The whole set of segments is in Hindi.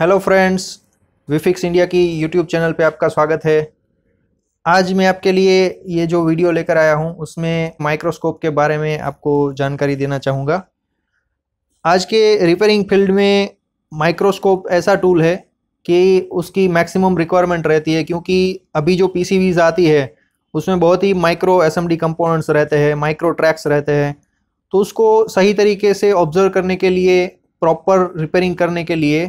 हेलो फ्रेंड्स विफिक्स इंडिया की यूट्यूब चैनल पे आपका स्वागत है आज मैं आपके लिए ये जो वीडियो लेकर आया हूँ उसमें माइक्रोस्कोप के बारे में आपको जानकारी देना चाहूँगा आज के रिपेयरिंग फील्ड में माइक्रोस्कोप ऐसा टूल है कि उसकी मैक्सिमम रिक्वायरमेंट रहती है क्योंकि अभी जो पी आती है उसमें बहुत ही माइक्रो एस एम रहते हैं माइक्रो ट्रैक्स रहते हैं तो उसको सही तरीके से ऑब्जर्व करने के लिए प्रॉपर रिपेयरिंग करने के लिए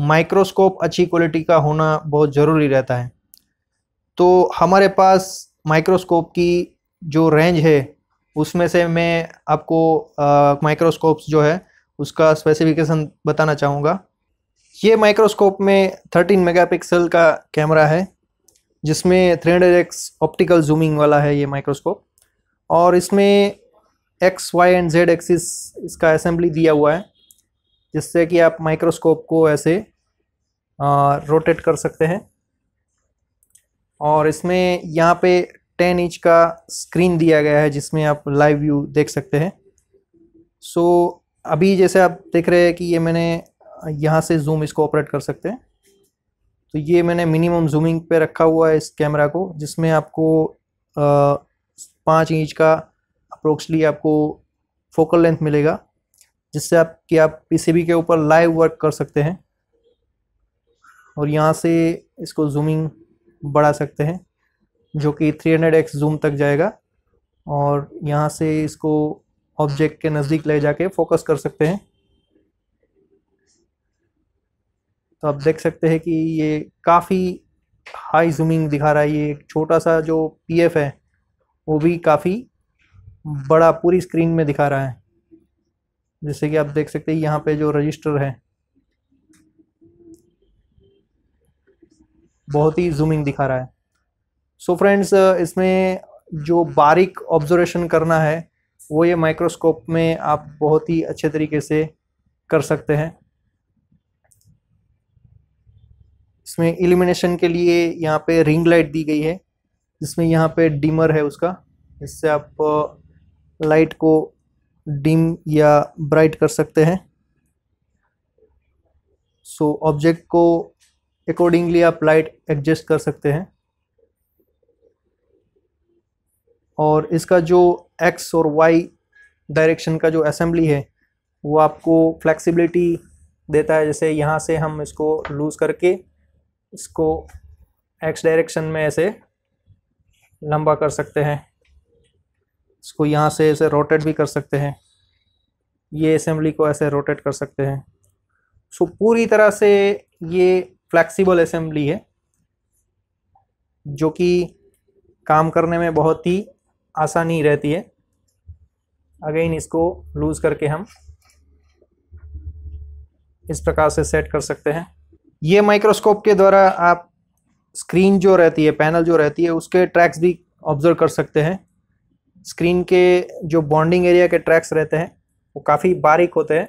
माइक्रोस्कोप अच्छी क्वालिटी का होना बहुत ज़रूरी रहता है तो हमारे पास माइक्रोस्कोप की जो रेंज है उसमें से मैं आपको माइक्रोस्कोप्स जो है उसका स्पेसिफिकेशन बताना चाहूँगा ये माइक्रोस्कोप में 13 मेगापिक्सल का कैमरा है जिसमें 300x ऑप्टिकल जूमिंग वाला है ये माइक्रोस्कोप और इसमें X Y and Z axis इसका असेंबली दिया हुआ है जिससे कि आप माइक्रोस्कोप को ऐसे रोटेट कर सकते हैं और इसमें यहाँ पे टेन इंच का स्क्रीन दिया गया है जिसमें आप लाइव व्यू देख सकते हैं सो so, अभी जैसे आप देख रहे हैं कि ये मैंने यहाँ से जूम इसको ऑपरेट कर सकते हैं तो ये मैंने मिनिमम जूमिंग पे रखा हुआ है इस कैमरा को जिसमें आपको पाँच इंच का अप्रोक्सली आपको फोकल लेंथ मिलेगा जिससे आप कि आप पी के ऊपर लाइव वर्क कर सकते हैं और यहाँ से इसको जूमिंग बढ़ा सकते हैं जो कि 300x जूम तक जाएगा और यहाँ से इसको ऑब्जेक्ट के नज़दीक ले जाके फोकस कर सकते हैं तो आप देख सकते हैं कि ये काफ़ी हाई जूमिंग दिखा रहा है ये एक छोटा सा जो पीएफ है वो भी काफ़ी बड़ा पूरी स्क्रीन में दिखा रहा है जैसे कि आप देख सकते हैं यहाँ पे जो रजिस्टर है बहुत ही जूमिंग दिखा रहा है सो so फ्रेंड्स इसमें जो बारीक ऑब्जर्वेशन करना है वो ये माइक्रोस्कोप में आप बहुत ही अच्छे तरीके से कर सकते हैं इसमें इल्यूमिनेशन के लिए यहाँ पे रिंग लाइट दी गई है जिसमें यहाँ पे डिमर है उसका इससे आप लाइट को डिम या ब्राइट कर सकते हैं सो so, ऑब्जेक्ट को अकॉर्डिंगली आप लाइट एडजस्ट कर सकते हैं और इसका जो एक्स और वाई डायरेक्शन का जो असेंबली है वो आपको फ्लेक्सिबिलिटी देता है जैसे यहाँ से हम इसको लूज़ करके इसको एक्स डायरेक्शन में ऐसे लंबा कर सकते हैं इसको यहाँ से ऐसे रोटेट भी कर सकते हैं ये असेंबली को ऐसे रोटेट कर सकते हैं सो पूरी तरह से ये फ्लैक्सीबल असेंबली है जो कि काम करने में बहुत ही आसानी रहती है अगेन इसको लूज़ करके हम इस प्रकार से सेट कर सकते हैं ये माइक्रोस्कोप के द्वारा आप स्क्रीन जो रहती है पैनल जो रहती है उसके ट्रैक्स भी ऑब्जर्व कर सकते हैं स्क्रीन के जो बॉन्डिंग एरिया के ट्रैक्स रहते हैं वो काफ़ी बारीक होते हैं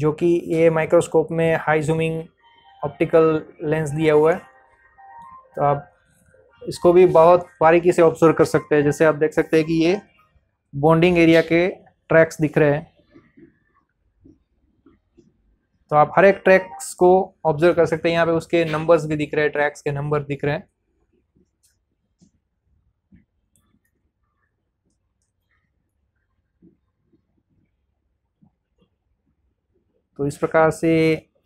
जो कि ये माइक्रोस्कोप में हाई जूमिंग ऑप्टिकल लेंस दिया हुआ है तो आप इसको भी बहुत बारीकी से ऑब्जर्व कर सकते हैं जैसे आप देख सकते हैं कि ये बॉन्डिंग एरिया के ट्रैक्स दिख रहे हैं तो आप हर एक ट्रैक्स को ऑब्जर्व कर सकते हैं यहाँ पे उसके नंबर्स भी दिख रहे हैं ट्रैक्स के नंबर दिख रहे हैं तो इस प्रकार से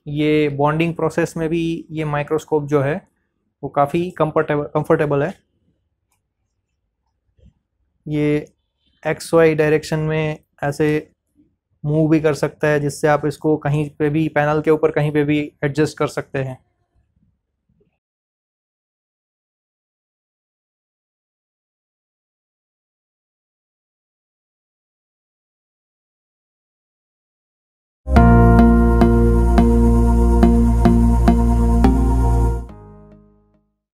ये बॉन्डिंग प्रोसेस में भी ये माइक्रोस्कोप जो है वो काफ़ी कंफर्टेबल कंफर्टेबल है ये एक्स वाई डायरेक्शन में ऐसे मूव भी कर सकता है जिससे आप इसको कहीं पे भी पैनल के ऊपर कहीं पे भी एडजस्ट कर सकते हैं